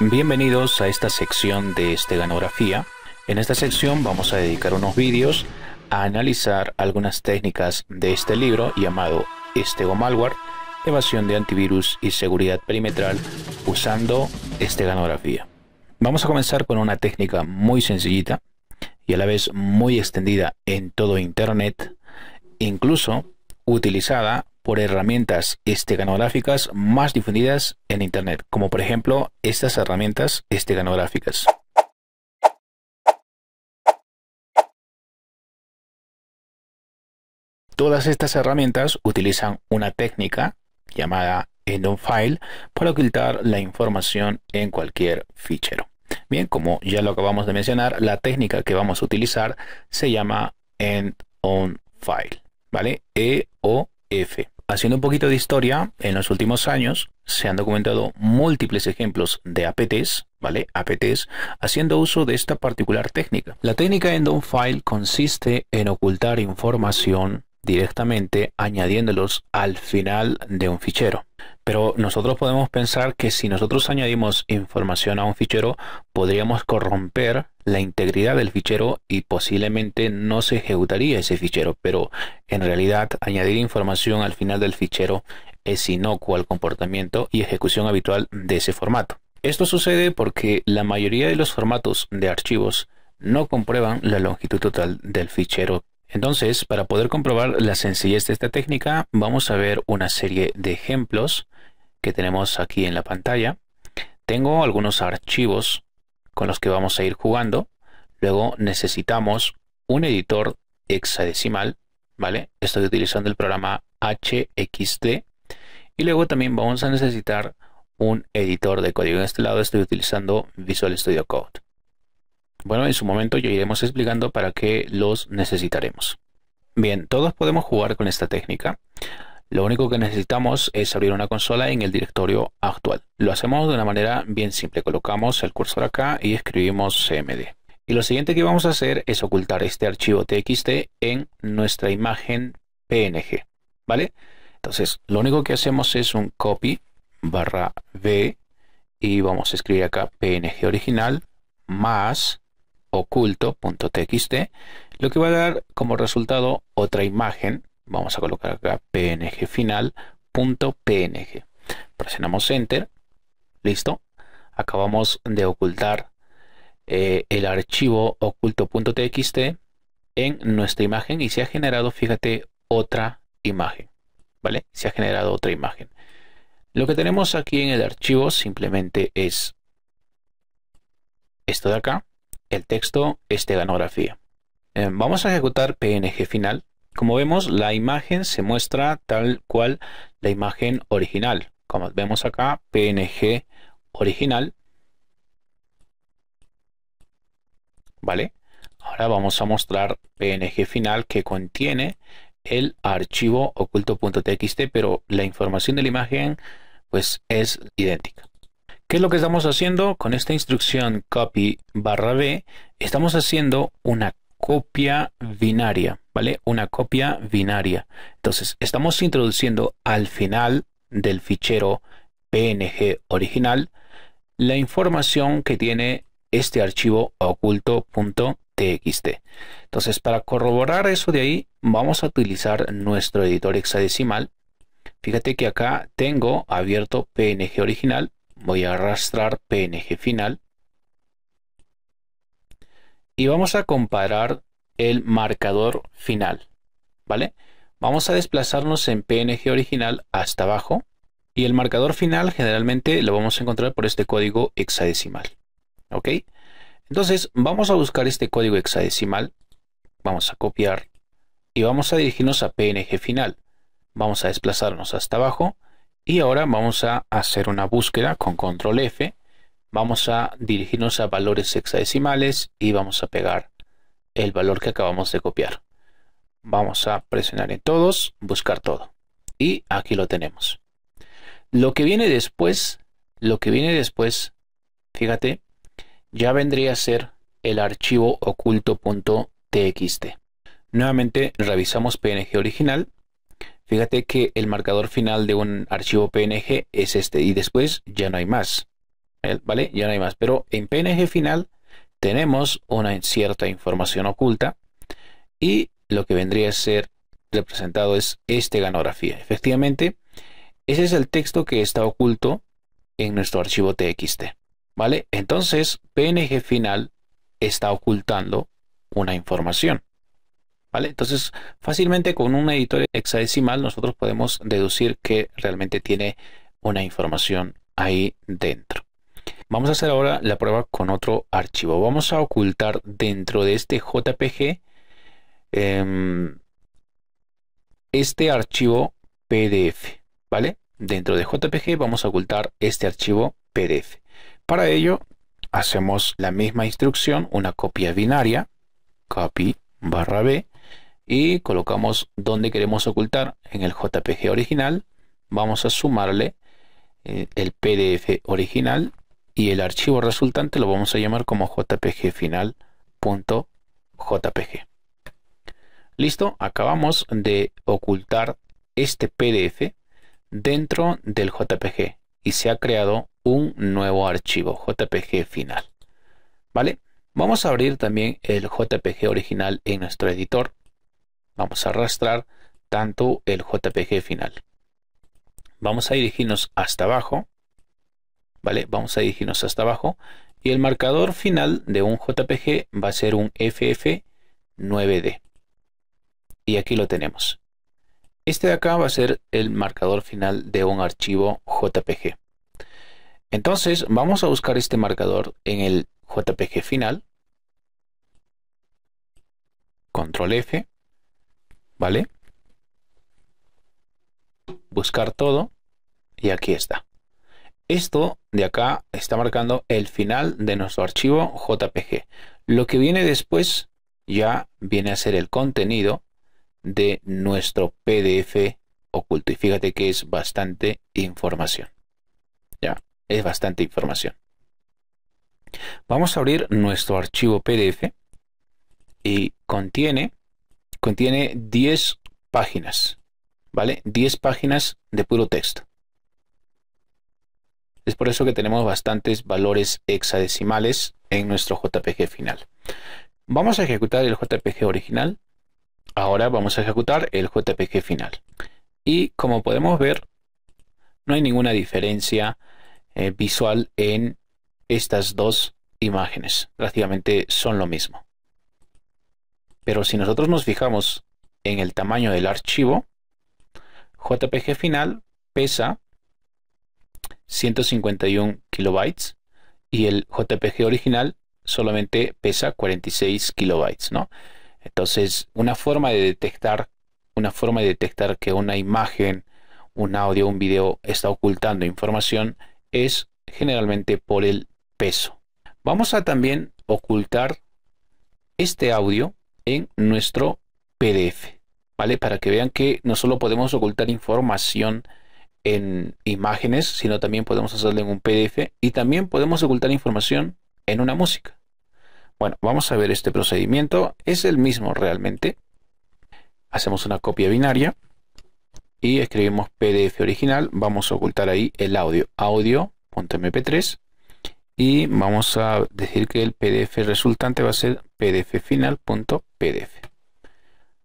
Bienvenidos a esta sección de esteganografía. En esta sección vamos a dedicar unos vídeos a analizar algunas técnicas de este libro llamado Estego Malware, Evasión de Antivirus y Seguridad Perimetral usando esteganografía. Vamos a comenzar con una técnica muy sencillita y a la vez muy extendida en todo Internet, incluso utilizada por herramientas esteganográficas más difundidas en Internet, como por ejemplo estas herramientas esteganográficas. Todas estas herramientas utilizan una técnica llamada end file para ocultar la información en cualquier fichero. Bien, como ya lo acabamos de mencionar, la técnica que vamos a utilizar se llama End on File, ¿vale? EOF. Haciendo un poquito de historia, en los últimos años se han documentado múltiples ejemplos de APTs, ¿vale? APTs, haciendo uso de esta particular técnica. La técnica End on File consiste en ocultar información directamente añadiéndolos al final de un fichero. Pero nosotros podemos pensar que si nosotros añadimos información a un fichero, podríamos corromper la integridad del fichero y posiblemente no se ejecutaría ese fichero. Pero en realidad, añadir información al final del fichero es inocuo al comportamiento y ejecución habitual de ese formato. Esto sucede porque la mayoría de los formatos de archivos no comprueban la longitud total del fichero entonces, para poder comprobar la sencillez de esta técnica, vamos a ver una serie de ejemplos que tenemos aquí en la pantalla. Tengo algunos archivos con los que vamos a ir jugando. Luego necesitamos un editor hexadecimal, ¿vale? Estoy utilizando el programa HXD. Y luego también vamos a necesitar un editor de código. En este lado estoy utilizando Visual Studio Code. Bueno, en su momento yo iremos explicando para qué los necesitaremos. Bien, todos podemos jugar con esta técnica. Lo único que necesitamos es abrir una consola en el directorio actual. Lo hacemos de una manera bien simple. Colocamos el cursor acá y escribimos cmd. Y lo siguiente que vamos a hacer es ocultar este archivo txt en nuestra imagen png. ¿Vale? Entonces, lo único que hacemos es un copy barra b y vamos a escribir acá png original más oculto.txt, lo que va a dar como resultado otra imagen. Vamos a colocar acá png final.png. Presionamos enter. Listo. Acabamos de ocultar eh, el archivo oculto.txt en nuestra imagen y se ha generado, fíjate, otra imagen. ¿Vale? Se ha generado otra imagen. Lo que tenemos aquí en el archivo simplemente es esto de acá, el texto esteganografía. Eh, vamos a ejecutar PNG final. Como vemos, la imagen se muestra tal cual la imagen original. Como vemos acá, PNG original. ¿Vale? Ahora vamos a mostrar PNG final que contiene el archivo oculto.txt, pero la información de la imagen pues es idéntica. ¿Qué es lo que estamos haciendo? Con esta instrucción copy barra b, estamos haciendo una copia binaria, ¿vale? Una copia binaria. Entonces, estamos introduciendo al final del fichero PNG original la información que tiene este archivo oculto.txt. Entonces, para corroborar eso de ahí, vamos a utilizar nuestro editor hexadecimal. Fíjate que acá tengo abierto PNG original voy a arrastrar PNG final y vamos a comparar el marcador final, ¿vale? Vamos a desplazarnos en PNG original hasta abajo y el marcador final generalmente lo vamos a encontrar por este código hexadecimal, ¿ok? Entonces vamos a buscar este código hexadecimal, vamos a copiar y vamos a dirigirnos a PNG final. Vamos a desplazarnos hasta abajo y ahora vamos a hacer una búsqueda con control F. Vamos a dirigirnos a valores hexadecimales y vamos a pegar el valor que acabamos de copiar. Vamos a presionar en todos, buscar todo. Y aquí lo tenemos. Lo que viene después, lo que viene después, fíjate, ya vendría a ser el archivo oculto.txt. Nuevamente revisamos PNG original Fíjate que el marcador final de un archivo PNG es este y después ya no hay más. ¿eh? ¿Vale? Ya no hay más. Pero en PNG final tenemos una cierta información oculta y lo que vendría a ser representado es esta ganografía. Efectivamente, ese es el texto que está oculto en nuestro archivo TXT. ¿Vale? Entonces, PNG final está ocultando una información. Entonces, fácilmente con un editor hexadecimal nosotros podemos deducir que realmente tiene una información ahí dentro. Vamos a hacer ahora la prueba con otro archivo. Vamos a ocultar dentro de este JPG em, este archivo PDF, ¿vale? Dentro de JPG vamos a ocultar este archivo PDF. Para ello, hacemos la misma instrucción, una copia binaria, copy barra B, y colocamos donde queremos ocultar en el JPG original. Vamos a sumarle eh, el PDF original y el archivo resultante lo vamos a llamar como jpgfinal.jpg. Listo, acabamos de ocultar este PDF dentro del JPG y se ha creado un nuevo archivo JPG final. ¿Vale? Vamos a abrir también el JPG original en nuestro editor Vamos a arrastrar tanto el JPG final. Vamos a dirigirnos hasta abajo. ¿Vale? Vamos a dirigirnos hasta abajo. Y el marcador final de un JPG va a ser un FF9D. Y aquí lo tenemos. Este de acá va a ser el marcador final de un archivo JPG. Entonces vamos a buscar este marcador en el JPG final. Control F. ¿vale? Buscar todo y aquí está. Esto de acá está marcando el final de nuestro archivo JPG. Lo que viene después ya viene a ser el contenido de nuestro PDF oculto. Y fíjate que es bastante información. Ya, es bastante información. Vamos a abrir nuestro archivo PDF y contiene contiene 10 páginas, ¿vale? 10 páginas de puro texto. Es por eso que tenemos bastantes valores hexadecimales en nuestro JPG final. Vamos a ejecutar el JPG original. Ahora vamos a ejecutar el JPG final. Y como podemos ver, no hay ninguna diferencia eh, visual en estas dos imágenes. Prácticamente son lo mismo. Pero si nosotros nos fijamos en el tamaño del archivo, JPG final pesa 151 kilobytes y el JPG original solamente pesa 46 kilobytes, ¿no? Entonces, una forma de detectar, una forma de detectar que una imagen, un audio, un video está ocultando información es generalmente por el peso. Vamos a también ocultar este audio en nuestro PDF, ¿vale? Para que vean que no solo podemos ocultar información en imágenes, sino también podemos hacerlo en un PDF y también podemos ocultar información en una música. Bueno, vamos a ver este procedimiento. Es el mismo realmente. Hacemos una copia binaria y escribimos PDF original. Vamos a ocultar ahí el audio, audio.mp3 y vamos a decir que el pdf resultante va a ser pdffinal.pdf.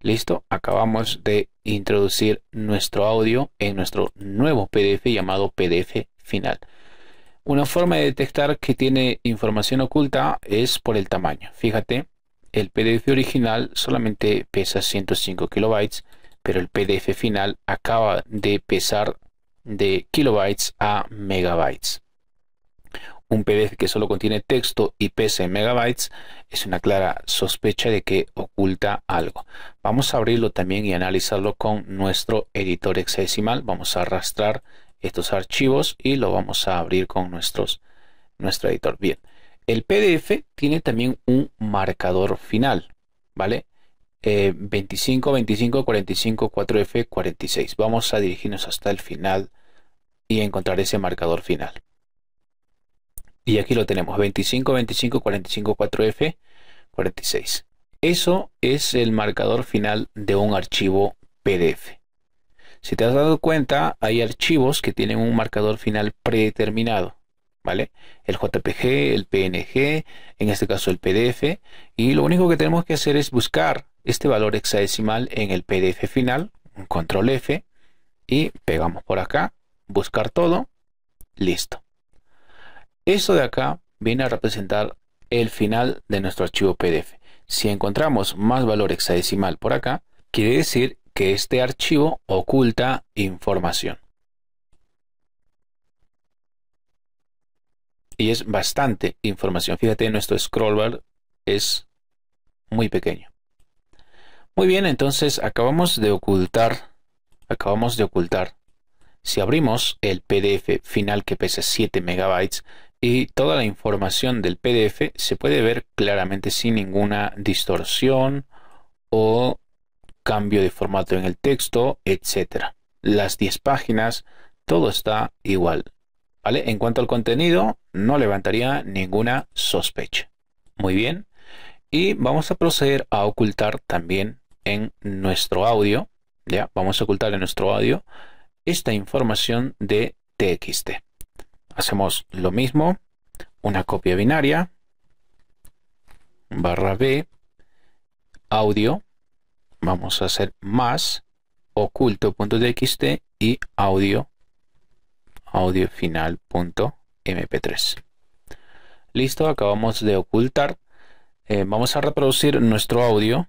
Listo, acabamos de introducir nuestro audio en nuestro nuevo PDF llamado PDF final. Una forma de detectar que tiene información oculta es por el tamaño. Fíjate, el PDF original solamente pesa 105 kilobytes, pero el PDF final acaba de pesar de kilobytes a megabytes un PDF que solo contiene texto y pesa en megabytes es una clara sospecha de que oculta algo. Vamos a abrirlo también y analizarlo con nuestro editor hexadecimal. Vamos a arrastrar estos archivos y lo vamos a abrir con nuestro editor. Bien, el PDF tiene también un marcador final, ¿vale? 25, 25, 45, 4F, 46. Vamos a dirigirnos hasta el final y encontrar ese marcador final. Y aquí lo tenemos, 25, 25, 45, 4F, 46. Eso es el marcador final de un archivo PDF. Si te has dado cuenta, hay archivos que tienen un marcador final predeterminado, ¿vale? El JPG, el PNG, en este caso el PDF, y lo único que tenemos que hacer es buscar este valor hexadecimal en el PDF final, control F, y pegamos por acá, buscar todo, listo. Esto de acá viene a representar el final de nuestro archivo PDF. Si encontramos más valor hexadecimal por acá, quiere decir que este archivo oculta información. Y es bastante información. Fíjate, nuestro scroll es muy pequeño. Muy bien, entonces acabamos de ocultar, acabamos de ocultar. Si abrimos el PDF final que pesa 7 megabytes, y toda la información del PDF se puede ver claramente sin ninguna distorsión o cambio de formato en el texto, etc. Las 10 páginas, todo está igual. ¿Vale? En cuanto al contenido, no levantaría ninguna sospecha. Muy bien. Y vamos a proceder a ocultar también en nuestro audio, ya, vamos a ocultar en nuestro audio esta información de TXT hacemos lo mismo, una copia binaria, barra B, audio, vamos a hacer más, oculto.txt y audio, audio final.mp3. Listo, acabamos de ocultar. Eh, vamos a reproducir nuestro audio,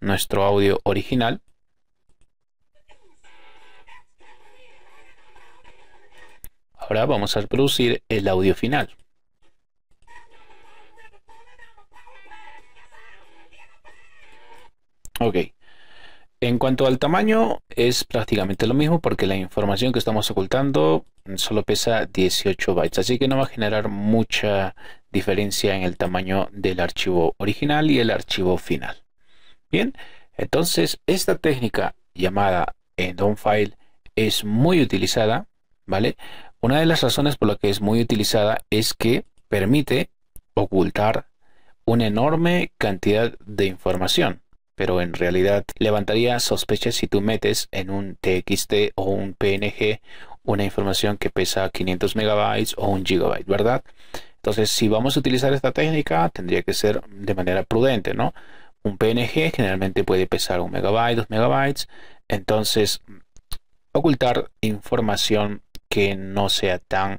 nuestro audio original. Ahora vamos a reproducir el audio final. Ok. En cuanto al tamaño, es prácticamente lo mismo porque la información que estamos ocultando solo pesa 18 bytes, así que no va a generar mucha diferencia en el tamaño del archivo original y el archivo final. Bien, entonces esta técnica llamada end file es muy utilizada, ¿vale? Una de las razones por la que es muy utilizada es que permite ocultar una enorme cantidad de información, pero en realidad levantaría sospechas si tú metes en un TXT o un PNG una información que pesa 500 megabytes o un gigabyte, ¿verdad? Entonces, si vamos a utilizar esta técnica, tendría que ser de manera prudente, ¿no? Un PNG generalmente puede pesar un megabyte, dos megabytes, entonces ocultar información que no sea tan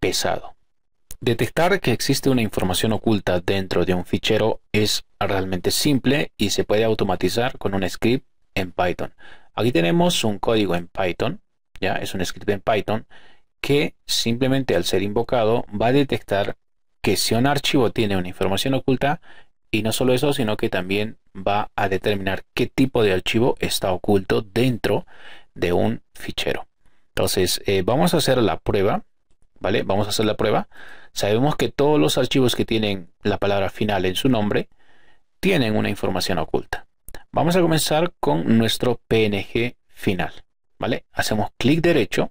pesado. Detectar que existe una información oculta dentro de un fichero es realmente simple y se puede automatizar con un script en Python. Aquí tenemos un código en Python, ya es un script en Python, que simplemente al ser invocado va a detectar que si un archivo tiene una información oculta, y no solo eso, sino que también va a determinar qué tipo de archivo está oculto dentro de un fichero. Entonces, eh, vamos a hacer la prueba, ¿vale? Vamos a hacer la prueba. Sabemos que todos los archivos que tienen la palabra final en su nombre tienen una información oculta. Vamos a comenzar con nuestro PNG final, ¿vale? Hacemos clic derecho,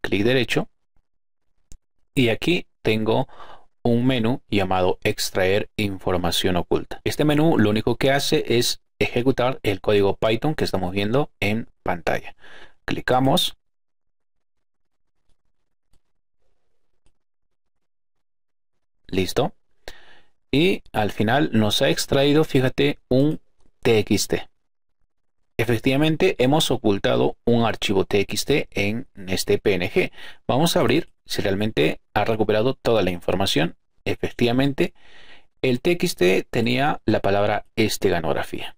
clic derecho, y aquí tengo un menú llamado extraer información oculta. Este menú lo único que hace es ejecutar el código Python que estamos viendo en pantalla. Clicamos, Listo. Y al final nos ha extraído, fíjate, un txt. Efectivamente, hemos ocultado un archivo txt en este png. Vamos a abrir si realmente ha recuperado toda la información. Efectivamente, el txt tenía la palabra esteganografía.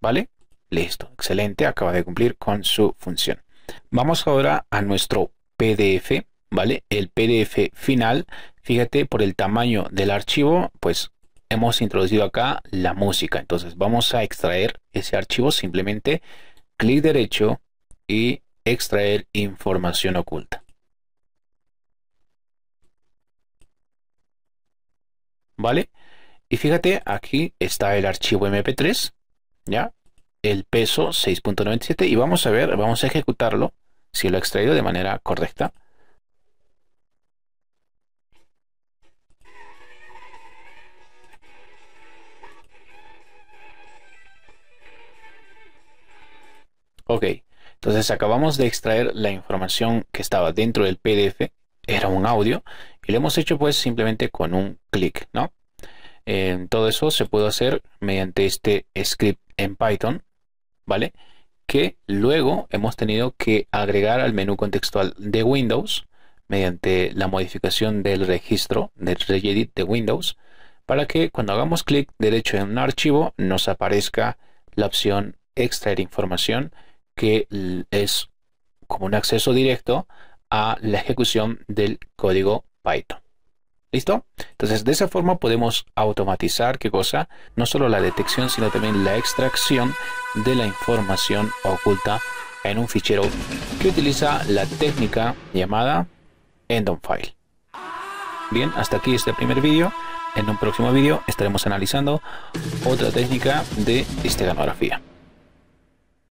¿Vale? Listo, excelente, acaba de cumplir con su función. Vamos ahora a nuestro PDF ¿vale? El PDF final, fíjate por el tamaño del archivo, pues hemos introducido acá la música. Entonces vamos a extraer ese archivo simplemente clic derecho y extraer información oculta. ¿Vale? Y fíjate, aquí está el archivo MP3, ¿ya? El peso 6.97 y vamos a ver, vamos a ejecutarlo si lo he extraído de manera correcta. Ok, entonces acabamos de extraer la información que estaba dentro del PDF, era un audio, y lo hemos hecho pues simplemente con un clic, ¿no? todo eso se puede hacer mediante este script en Python, ¿vale? Que luego hemos tenido que agregar al menú contextual de Windows mediante la modificación del registro del re-edit de Windows para que cuando hagamos clic derecho en un archivo nos aparezca la opción extraer información que es como un acceso directo a la ejecución del código Python. ¿Listo? Entonces, de esa forma podemos automatizar, ¿qué cosa? No solo la detección, sino también la extracción de la información oculta en un fichero que utiliza la técnica llamada File Bien, hasta aquí este primer vídeo. En un próximo vídeo estaremos analizando otra técnica de histogramografía